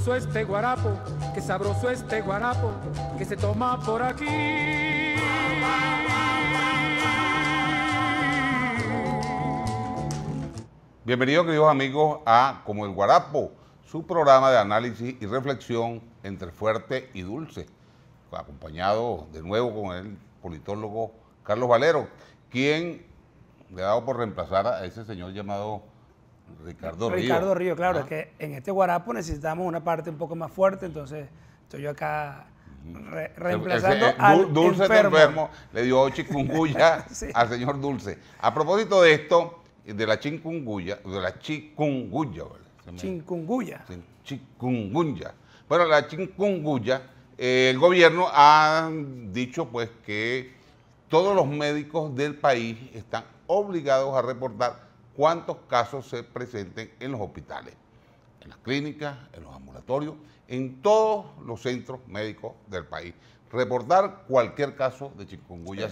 sabroso este guarapo, que sabroso este guarapo que se toma por aquí. Bienvenidos queridos amigos a Como el Guarapo, su programa de análisis y reflexión entre fuerte y dulce, acompañado de nuevo con el politólogo Carlos Valero, quien le ha dado por reemplazar a ese señor llamado Ricardo Río. Ricardo Río, claro, es que en este guarapo necesitamos una parte un poco más fuerte, entonces estoy yo acá reemplazando eh, al Dulce enfermo. le dio chikungunya al señor Dulce. A propósito de esto, de la chikungunya, de la chikungunya, ¿verdad? Chikungunya. Bueno, la chikungunya, eh, el gobierno ha dicho pues que todos los médicos del país están obligados a reportar cuántos casos se presenten en los hospitales, en las clínicas, en los ambulatorios, en todos los centros médicos del país. Reportar cualquier caso de chikungunya.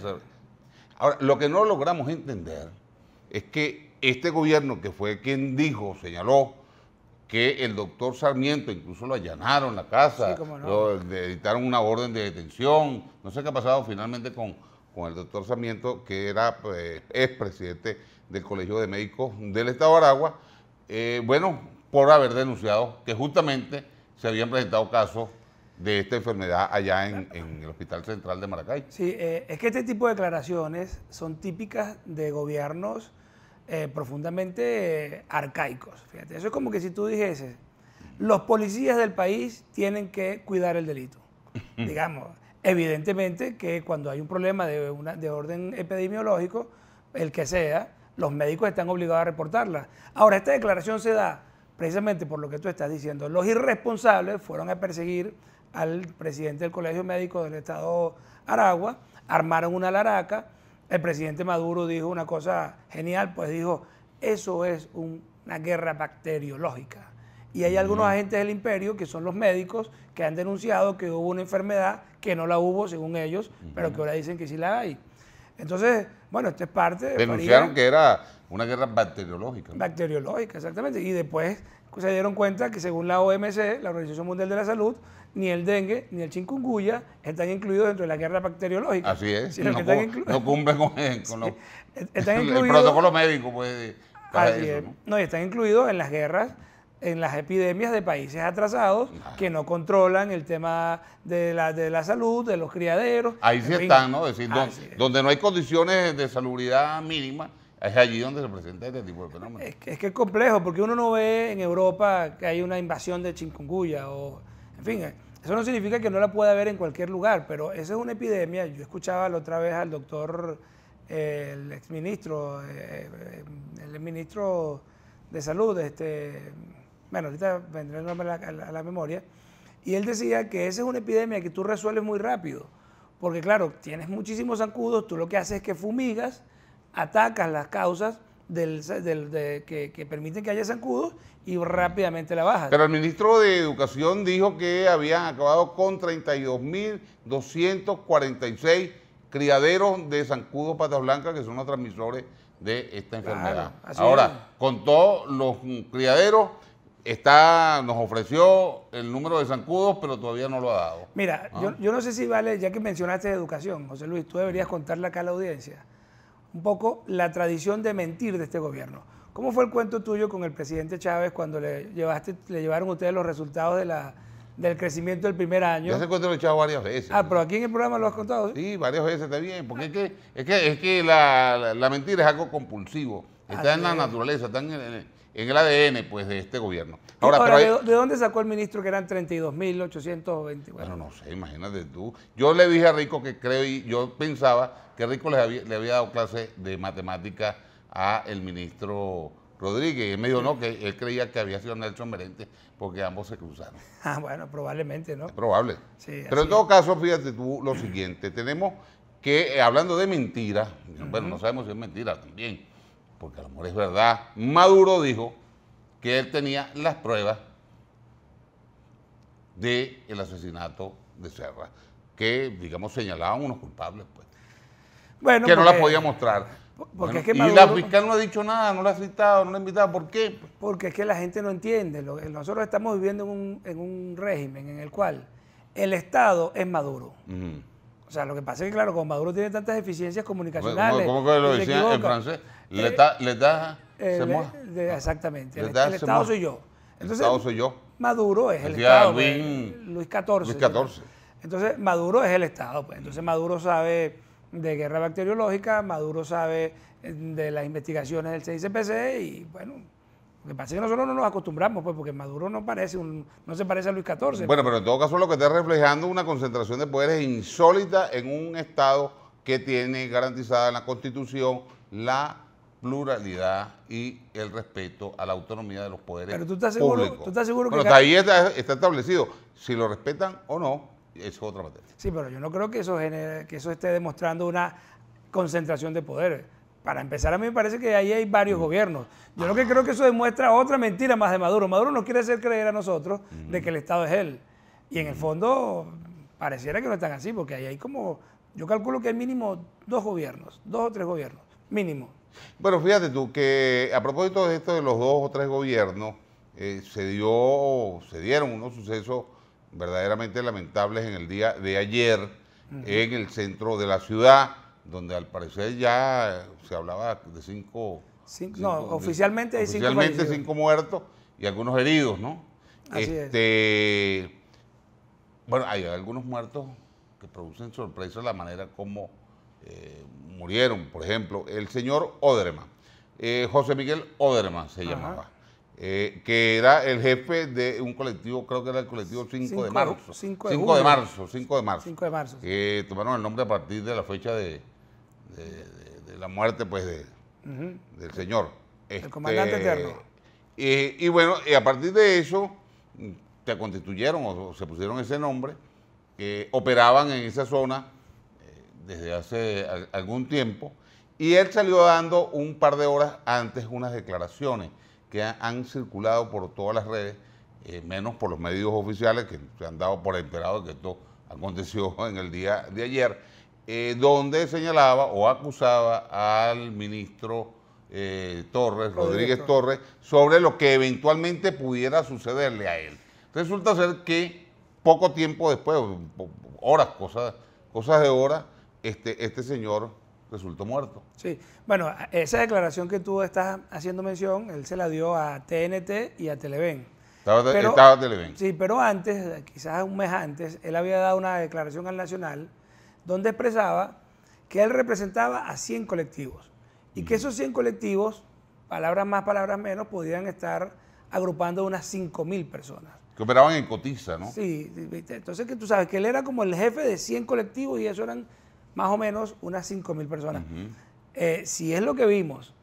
Ahora, lo que no logramos entender es que este gobierno, que fue quien dijo, señaló, que el doctor Sarmiento, incluso lo allanaron la casa, lo, editaron una orden de detención, no sé qué ha pasado finalmente con, con el doctor Sarmiento, que era expresidente ex presidente del Colegio de Médicos del Estado de Aragua, eh, bueno, por haber denunciado que justamente se habían presentado casos de esta enfermedad allá en, el Hospital Central de Maracay. Sí, eh, es que este tipo de declaraciones son típicas de gobiernos eh, profundamente arcaicos. Fíjate, eso es como que si tú dijeses, los policías del país tienen que cuidar el delito. Digamos, evidentemente que cuando hay un problema de orden epidemiológico, el que sea, los médicos están obligados a reportarla. Ahora, esta declaración se da precisamente por lo que tú estás diciendo. Los irresponsables fueron a perseguir al presidente del Colegio Médico del Estado Aragua, armaron una laraca, el presidente Maduro dijo una cosa genial, pues dijo, eso es una guerra bacteriológica. Y hay algunos agentes del imperio, que son los médicos, que han denunciado que hubo una enfermedad que no la hubo, según ellos, pero que ahora dicen que sí la hay. Entonces, bueno, esta es parte. Denunciaron que era una guerra bacteriológica. Bacteriológica, exactamente. Y después se dieron cuenta que según la OMC, la Organización Mundial de la Salud, ni el dengue ni el chikungunya están incluidos dentro de la guerra bacteriológica. Así es. no, cumplen con, el, están protocolo médico. Pues, Así es. no, y están incluidos en las guerras en las epidemias de países atrasados que no controlan el tema de la, de la salud, de los criaderos. Ahí sí están, ¿no? decir, donde, no hay condiciones de salubridad mínima, es allí donde se presenta este tipo de fenómenos. Es que, es complejo, porque uno no ve en Europa que hay una invasión de chikungunya o, en fin, eso no significa que no la pueda haber en cualquier lugar, pero esa es una epidemia. Yo escuchaba la otra vez al doctor, el exministro, eh, eh, el ministro de salud, este bueno, ahorita vendré a la, memoria, y él decía que esa es una epidemia que tú resuelves muy rápido, porque claro, tienes muchísimos zancudos, tú lo que haces es que fumigas, atacas las causas del, que, permiten que haya zancudos y rápidamente la bajas. Pero el ministro de Educación dijo que habían acabado con 32.246 criaderos de zancudos patas blancas que son los transmisores de esta enfermedad. Ahora, con todos los criaderos está, nos ofreció el número de zancudos, pero todavía no lo ha dado. Mira, ¿Ah? yo, no sé si vale, ya que mencionaste educación, José Luis, tú deberías contarle acá a la audiencia un poco la tradición de mentir de este gobierno. ¿Cómo fue el cuento tuyo con el presidente Chávez cuando le, llevaste, le llevaron ustedes los resultados de la, del crecimiento del primer año? Ya se cuento lo he echado varias veces. Ah, pero aquí en el programa lo has contado. Sí, varias veces está bien, porque es que, es que, la, mentira es algo compulsivo, está en la naturaleza, está en el en el ADN pues, de este gobierno. pero ¿de dónde sacó el ministro que eran 32.824? Bueno, no sé, imagínate tú. Yo le dije a Rico que creo y yo pensaba que Rico le había dado clase de matemática a el ministro Rodríguez. Y él me dijo, no, que él creía que había sido Nelson Merente porque ambos se cruzaron. Ah, bueno, probablemente, ¿no? probable. Pero en todo caso, fíjate tú lo siguiente. Tenemos que, eh, hablando de mentiras, bueno, no sabemos si es mentira también, porque el amor es verdad, Maduro dijo que él tenía las pruebas del asesinato de Serra, que, digamos, señalaban unos culpables, pues. que no las pues, podía mostrar. y la fiscal no ha dicho nada, no la ha citado, no la ha invitado. ¿Por qué? Pues, porque es que la gente no entiende. Nosotros estamos viviendo en un, en un régimen en el cual el Estado es Maduro. O sea, lo que pasa es que, claro, con Maduro tiene tantas deficiencias comunicacionales. ¿Cómo, cómo que lo decían en francés? Eh, le da, exactamente. el, Estado soy yo. el Estado soy yo. Maduro es el Estado. Pues, Luis, Luis XIV. Luis XIV. Entonces, Maduro es el Estado. Pues. Entonces, Maduro sabe de guerra bacteriológica, Maduro sabe de las investigaciones del CICPC y, bueno, lo que pasa es que nosotros no nos acostumbramos, pues, porque Maduro no parece un, no se parece a Luis XIV. Bueno, pero en todo caso lo que está reflejando una concentración de poderes insólita en un Estado que tiene garantizada en la Constitución la pluralidad y el respeto a la autonomía de los poderes Pero tú estás seguro, ¿tú estás seguro que Pero ahí está, establecido. Si lo respetan o no, es otra materia. Sí, pero yo no creo que eso, genere, que eso esté demostrando una concentración de poderes para empezar, a mí me parece que ahí hay varios mm. gobiernos. Yo lo que creo que eso demuestra otra mentira más de Maduro. Maduro no quiere hacer creer a nosotros de mm. que el Estado es él. Y en el mm. fondo pareciera que no están así, porque ahí hay como, yo calculo que hay mínimo dos gobiernos, dos o tres gobiernos, mínimo. Bueno, fíjate tú que a propósito de esto de los dos o tres gobiernos, eh, se, dio, se dieron unos sucesos verdaderamente lamentables en el día de ayer en el centro de la ciudad donde al parecer ya se hablaba de cinco... no, oficialmente cinco Oficialmente cinco muertos y algunos heridos, ¿no? Así este, es. Bueno, hay algunos muertos que producen sorpresa la manera como eh, murieron. Por ejemplo, el señor Oderman, eh, José Miguel Oderman se llamaba. Eh, que era el jefe de un colectivo, creo que era el colectivo 5 de marzo. 5 de, marzo, 5 de marzo. 5 de marzo. Que tomaron el nombre a partir de la fecha de, de, la muerte pues de, del señor. el comandante este, eterno. Y, y, bueno, y a partir de eso se constituyeron o se pusieron ese nombre, operaban en esa zona eh, desde hace algún tiempo, y él salió dando un par de horas antes unas declaraciones que han, circulado por todas las redes, eh, menos por los medios oficiales que se han dado por enterado que esto aconteció en el día de ayer, eh, donde señalaba o acusaba al ministro eh, Torres, Rodríguez, Torres, sobre lo que eventualmente pudiera sucederle a él. Resulta ser que poco tiempo después, horas, cosas, cosas de horas, este, este señor resultó muerto. Sí, bueno, esa declaración que tú estás haciendo mención, él se la dio a TNT y a Televen. Estaba, estaba Televen. Sí, pero antes, quizás un mes antes, él había dado una declaración al Nacional donde expresaba que él representaba a 100 colectivos y que esos 100 colectivos, palabras más, palabras menos, podían estar agrupando unas 5.000 personas. Que operaban en cotiza, ¿no? Sí, entonces que tú sabes que él era como el jefe de 100 colectivos y eso eran más o menos unas 5.000 personas. Eh, si es lo que vimos,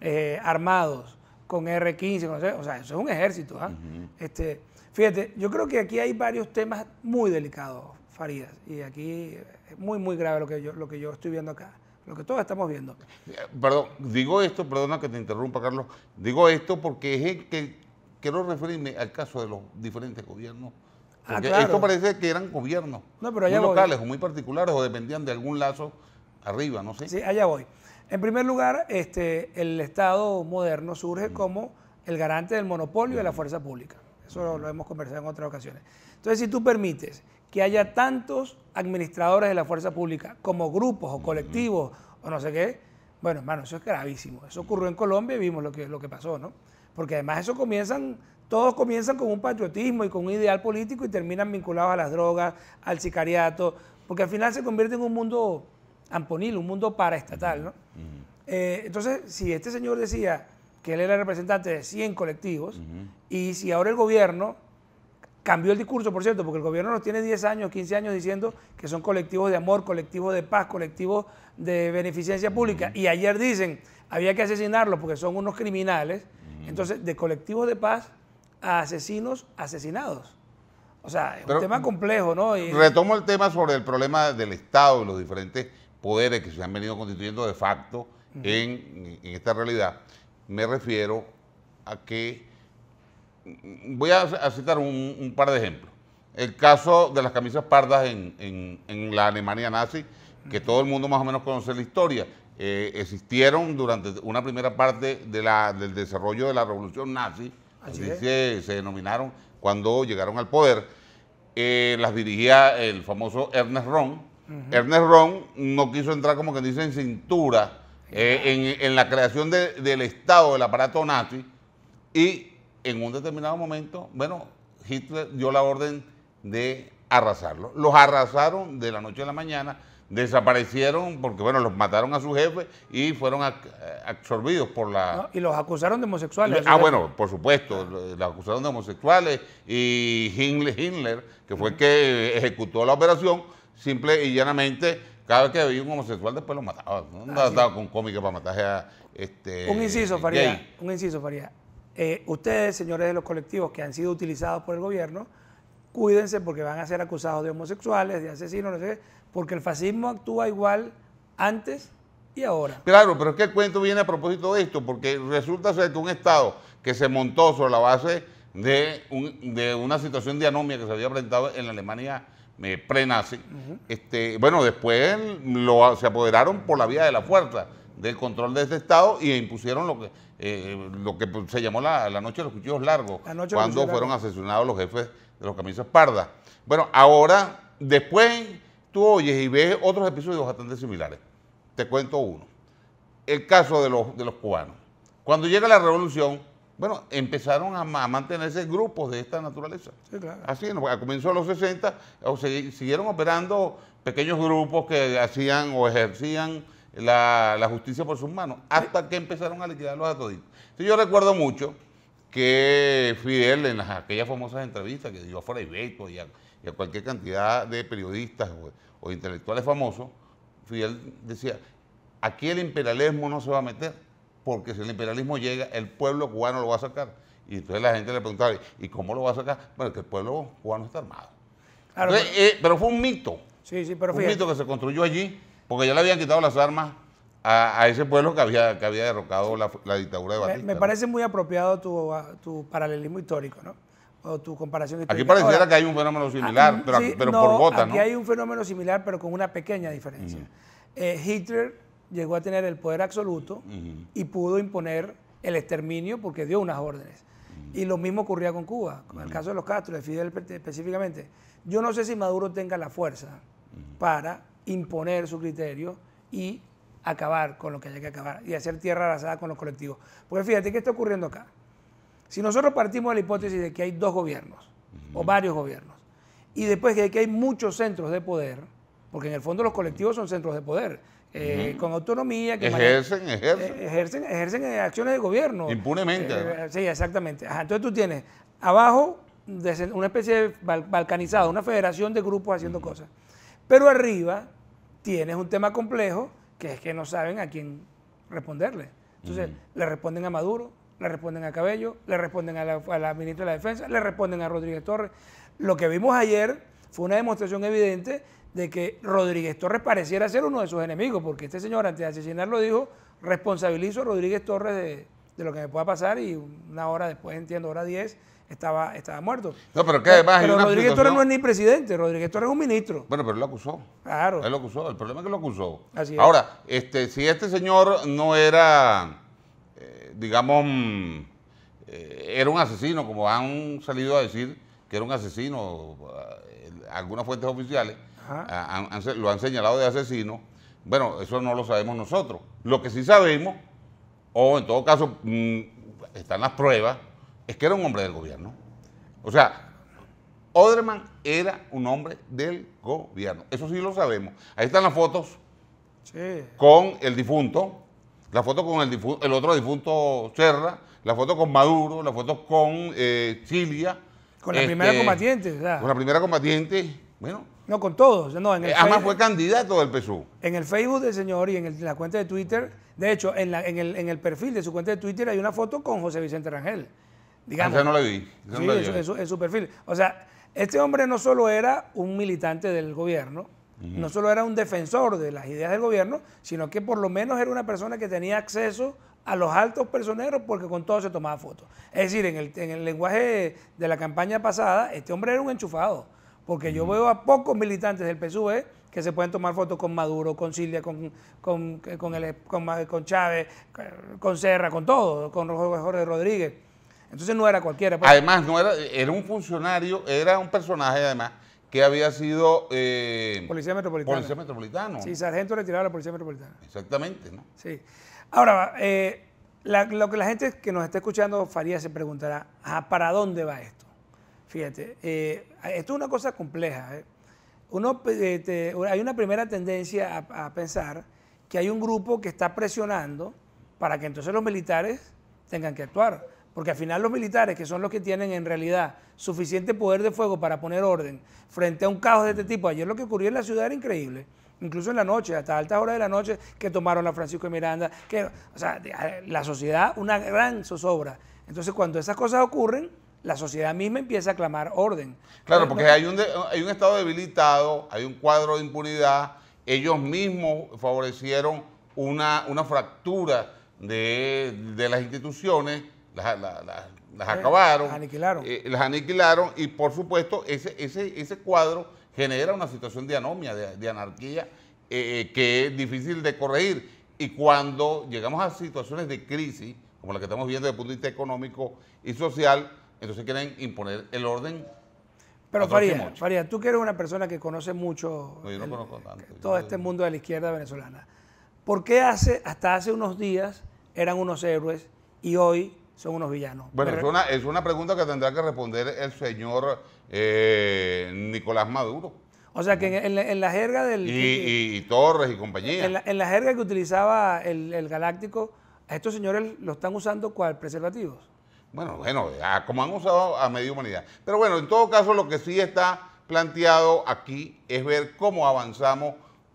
eh, armados, con R15, o sea, eso es un ejército. ¿ah? este, fíjate, yo creo que aquí hay varios temas muy delicados, Farías. Y aquí es eh, muy, muy grave lo que yo, lo que yo estoy viendo acá, lo que todos estamos viendo. Eh, perdón, digo esto, perdona que te interrumpa, Carlos, digo esto porque es que quiero referirme al caso de los diferentes gobiernos. Ah, esto parece que eran gobiernos pero allá muy locales o muy particulares o dependían de algún lazo arriba, no sé. Sí, allá voy. En primer lugar, este, el Estado moderno surge mm. como el garante del monopolio de la mm. fuerza pública. Eso lo, hemos conversado en otras ocasiones. Entonces, si tú permites que haya tantos administradores de la fuerza pública como grupos o colectivos o no sé qué, bueno, hermano, eso es gravísimo. Eso ocurrió en Colombia y vimos lo que, lo que pasó, ¿no? Porque además eso comienzan, todos comienzan con un patriotismo y con un ideal político y terminan vinculados a las drogas, al sicariato, porque al final se convierte en un mundo amponil, un mundo paraestatal, ¿no? Eh, entonces, si este señor decía que él era representante de 100 colectivos y si ahora el gobierno Cambió el discurso, por cierto, porque el gobierno nos tiene 10 años, 15 años diciendo que son colectivos de amor, colectivos de paz, colectivos de beneficencia pública. Y ayer dicen, había que asesinarlos porque son unos criminales. Entonces, de colectivos de paz a asesinos asesinados. O sea, es un tema complejo, ¿no? retomo el tema sobre el problema del Estado y los diferentes poderes que se han venido constituyendo de facto en esta realidad. Me refiero a que voy a, citar un, par de ejemplos. El caso de las camisas pardas en, la Alemania nazi, que todo el mundo más o menos conoce la historia, eh, existieron durante una primera parte de la, del desarrollo de la revolución nazi, así, se, denominaron cuando llegaron al poder. Eh, las dirigía el famoso Ernest Ron. Ernest Ron no quiso entrar, como que dicen, cintura eh, en, la creación del Estado, del aparato nazi, y en un determinado momento, bueno, Hitler dio la orden de arrasarlo, Los arrasaron de la noche a la mañana, desaparecieron porque, bueno, los mataron a su jefe y fueron eh, absorbidos por la... y los acusaron de homosexuales. Ah, bueno, por supuesto, ah. eh, los acusaron de homosexuales y Hitler, que fue el que eh, ejecutó la operación, simple y llanamente, cada vez que había un homosexual después lo mataba. No ah, con cómica para matar a... Este, un inciso, Faría, un inciso, Faría. Eh, ustedes, señores de los colectivos que han sido utilizados por el gobierno, cuídense porque van a ser acusados de homosexuales, de asesinos, no sé porque el fascismo actúa igual antes y ahora. Claro, pero es que el cuento viene a propósito de esto, porque resulta ser que un Estado que se montó sobre la base de, una situación de anomia que se había presentado en la Alemania me eh, pre este, bueno, después lo, se apoderaron por la vía de la fuerza del control de este Estado y impusieron lo que, eh, lo que pues, se llamó la, noche de los cuchillos largos, cuando fueron asesinados los jefes de los camisas pardas. Bueno, ahora, después tú oyes y ves otros episodios bastante similares. Te cuento uno. El caso de los, de los cubanos. Cuando llega la revolución, bueno, empezaron a, mantenerse grupos de esta naturaleza. Sí, claro. Así, a comienzos de los 60, o siguieron operando pequeños grupos que hacían o ejercían la, justicia por sus manos, hasta que empezaron a liquidar los toditos. yo recuerdo mucho que Fidel, en aquellas famosas entrevistas que dio a y a, cualquier cantidad de periodistas o, intelectuales famosos, Fidel decía, aquí el imperialismo no se va a meter, porque si el imperialismo llega, el pueblo cubano lo va a sacar. Y entonces la gente le preguntaba, ¿y cómo lo va a sacar? Bueno, que el pueblo cubano está armado. Eh, pero, fue un mito. Sí, pero un mito que se construyó allí porque ya le habían quitado las armas a, ese pueblo que había, que había derrocado la, dictadura de Batista. Me, parece muy apropiado tu, paralelismo histórico, ¿no? O tu comparación histórica. Aquí pareciera que hay un fenómeno similar, ah, pero, por vota, ¿no? Aquí hay un fenómeno similar, pero con una pequeña diferencia. Eh, Hitler llegó a tener el poder absoluto y pudo imponer el exterminio porque dio unas órdenes. Y lo mismo ocurría con Cuba, con el caso de los Castro, de Fidel específicamente. Yo no sé si Maduro tenga la fuerza para imponer su criterio y acabar con lo que haya que acabar y hacer tierra arrasada con los colectivos. Porque fíjate qué está ocurriendo acá. Si nosotros partimos de la hipótesis de que hay dos gobiernos o varios gobiernos y después que hay muchos centros de poder, porque en el fondo los colectivos son centros de poder, eh, con autonomía. Que ejercen, ejercen. Eh, ejercen. Eh, acciones de gobierno. Impunemente. sí, exactamente. entonces tú tienes abajo una especie de balcanizado, una federación de grupos haciendo cosas. Pero arriba tienes un tema complejo que es que no saben a quién responderle. Entonces, mm. le responden a Maduro, le responden a Cabello, le responden a la, ministra de la Defensa, le responden a Rodríguez Torres. Lo que vimos ayer fue una demostración evidente de que Rodríguez Torres pareciera ser uno de sus enemigos, porque este señor antes de asesinarlo dijo, responsabilizo a Rodríguez Torres de, lo que me pueda pasar y una hora después, entiendo, hora diez estaba, estaba muerto. No, pero que además. Pero, Rodríguez Torres no es ni presidente, Rodríguez Torres es un ministro. Bueno, pero él lo acusó. Claro. Él lo acusó, el problema es que lo acusó. Ahora, este, si este señor no era, eh, digamos, eh, era un asesino, como han salido a decir que era un asesino, eh, algunas fuentes oficiales lo han señalado de asesino. Bueno, eso no lo sabemos nosotros. Lo que sí sabemos, o en todo caso, mm, están las pruebas es que era un hombre del gobierno. O sea, Oderman era un hombre del gobierno. Eso sí lo sabemos. Ahí están las fotos sí. con el difunto, la foto con el, otro difunto Serra, la foto con Maduro, la foto con Silvia, eh, Con la este, primera combatiente, Con la primera combatiente, bueno. No, con todos. No, en eh, además fue candidato del PSU. En el Facebook del señor y en, la cuenta de Twitter, de hecho, en, el, en el perfil de su cuenta de Twitter hay una foto con José Vicente Rangel. Digamos. no vi. su perfil. O sea, este hombre no solo era un militante del gobierno, no solo era un defensor de las ideas del gobierno, sino que por lo menos era una persona que tenía acceso a los altos personeros porque con todo se tomaba fotos. Es decir, en el, lenguaje de la campaña pasada, este hombre era un enchufado, porque yo veo a pocos militantes del PSUV que se pueden tomar fotos con Maduro, con Silvia, con, el, con, con Chávez, con Serra, con todo, con Jorge Rodríguez. Entonces no era cualquiera. Pues. Además, no era, un funcionario, era un personaje además que había sido... Eh, policía Metropolitana. Sí, sargento retirado de la Policía Metropolitana. Exactamente, ¿no? Sí. Ahora, eh, lo que la gente que nos está escuchando, Faría, se preguntará, ah, ¿para dónde va esto? Fíjate, eh, esto es una cosa compleja. Uno, hay una primera tendencia a, a, pensar que hay un grupo que está presionando para que entonces los militares tengan que actuar porque al final los militares, que son los que tienen en realidad suficiente poder de fuego para poner orden frente a un caos de este tipo, ayer lo que ocurrió en la ciudad era increíble, incluso en la noche, hasta altas horas de la noche, que tomaron a Francisco Miranda, que, o sea, la sociedad, una gran zozobra. Entonces, cuando esas cosas ocurren, la sociedad misma empieza a clamar orden. Claro, porque hay un, hay un Estado debilitado, hay un cuadro de impunidad, ellos mismos favorecieron una, una fractura de, de las instituciones las, eh, acabaron, las aniquilaron. Eh, las aniquilaron y por supuesto ese, ese, ese cuadro genera una situación de anomia, de, anarquía, eh, que es difícil de corregir. Y cuando llegamos a situaciones de crisis, como la que estamos viendo desde el punto de vista económico y social, entonces quieren imponer el orden. Pero Faría, tú que eres una persona que conoce mucho todo este mundo de la izquierda venezolana, ¿por qué hace, hasta hace unos días eran unos héroes y hoy son unos villanos. Bueno, es una, pregunta que tendrá que responder el señor eh, Nicolás Maduro. O sea que en, la jerga del... Y, Torres y compañía. En la, jerga que utilizaba el, Galáctico, estos señores lo están usando cual preservativos. Bueno, bueno, como han usado a medio humanidad. Pero bueno, en todo caso lo que sí está planteado aquí es ver cómo avanzamos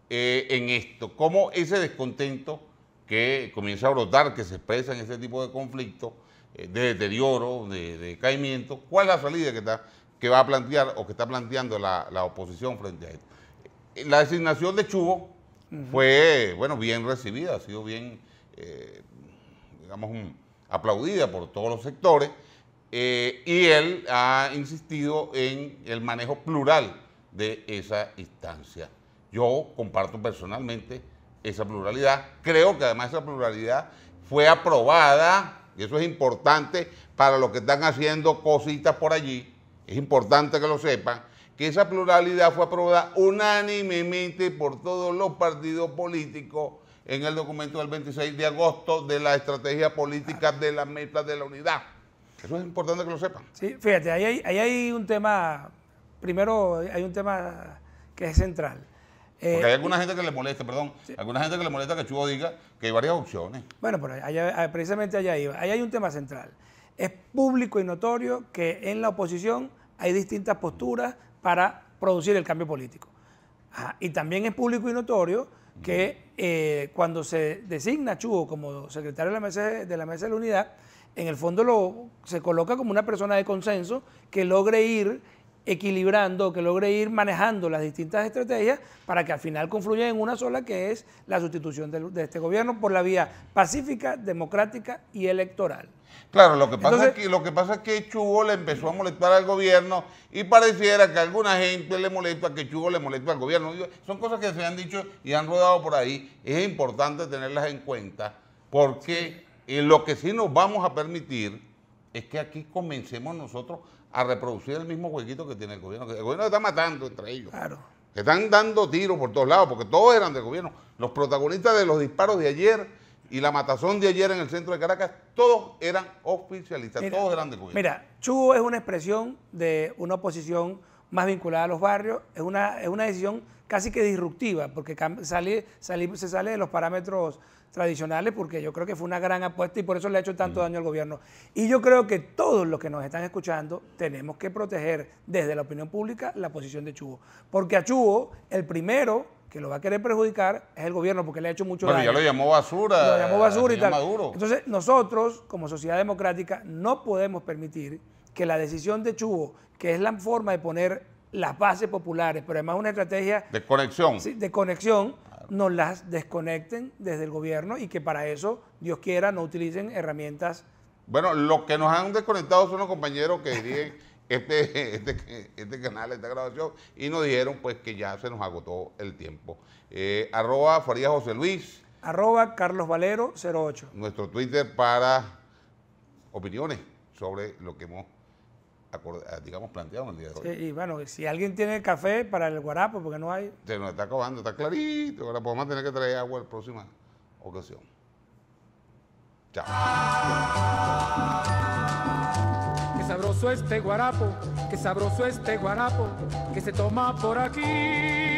eh, en esto, cómo ese descontento que comienza a brotar, que se expresa en ese tipo de conflictos, eh, de deterioro, de, caimiento, ¿cuál es la salida que, está, que va a plantear o que está planteando la, oposición frente a esto? Eh, la designación de Chubo fue, bueno, bien recibida, ha sido bien, eh, digamos, aplaudida por todos los sectores y él ha insistido en el manejo plural de esa instancia. Yo comparto personalmente esa pluralidad, creo que además esa pluralidad fue aprobada y eso es importante para los que están haciendo cositas por allí, es importante que lo sepan, que esa pluralidad fue aprobada unánimemente por todos los partidos políticos en el documento del 26 de agosto de la estrategia política de la metas de la unidad. Eso es importante que lo sepan. Sí, fíjate, ahí hay, ahí hay un tema, primero hay un tema que es central. Eh, Porque hay alguna gente que le molesta, perdón, alguna gente que le molesta que Chugo diga que hay varias opciones. Bueno, pero ah, precisamente allá iba. Ahí hay un tema central. Es público y notorio que en la oposición hay distintas posturas para producir el cambio político. Y también es público y notorio que eh, cuando se designa Chuvo como secretario de la, mesa, de la Mesa de la Unidad, en el fondo lo, se coloca como una persona de consenso que logre ir equilibrando, que logre ir manejando las distintas estrategias para que al final confluyan en una sola, que es la sustitución de, este gobierno por la vía pacífica, democrática y electoral. Claro, lo que, pasa es que, lo que pasa es que Chugo le empezó a molestar al gobierno y pareciera que alguna gente le molesta, que Chugo le molesta al gobierno. Son cosas que se han dicho y han rodado por ahí. Es importante tenerlas en cuenta porque eh, lo que sí nos vamos a permitir es que aquí comencemos nosotros a reproducir el mismo jueguito que tiene el gobierno. El gobierno está matando entre ellos. Claro. están dando tiros por todos lados, porque todos eran del gobierno. Los protagonistas de los disparos de ayer y la matazón de ayer en el centro de Caracas, todos eran oficialistas, todos eran del gobierno. Mira, Chugo es una expresión de una oposición más vinculada a los barrios, es una, es una decisión casi que disruptiva, porque sale, se sale de los parámetros tradicionales, porque yo creo que fue una gran apuesta y por eso le ha hecho tanto daño al gobierno. Y yo creo que todos los que nos están escuchando tenemos que proteger desde la opinión pública la posición de Chubo, porque a Chubo el primero que lo va a querer perjudicar es el gobierno porque le ha hecho mucho daño. Pero ya lo llamó basura. Lo llamó basura y tal. Entonces, nosotros, como sociedad democrática, no podemos permitir que la decisión de Chubo, que es la forma de poner las bases populares, pero además una estrategia de conexión, de conexión nos las desconecten desde el gobierno y que para eso, Dios quiera, no utilicen herramientas. Bueno, lo que nos han desconectado son los compañeros que dirigen este, este, este, canal, esta grabación, y nos dijeron pues que ya se nos agotó el tiempo. Eh, arroba Faría José Luis. Arroba Carlos Valero 08. Nuestro Twitter para opiniones sobre lo que hemos eh, digamos, planteado en el día de hoy. y bueno, si alguien tiene café para el guarapo, porque no hay. Se nos está acabando está clarito. Ahora podemos tener que traer agua la próxima ocasión. Chao. Qué sabroso este guarapo, qué sabroso este guarapo que se toma por aquí.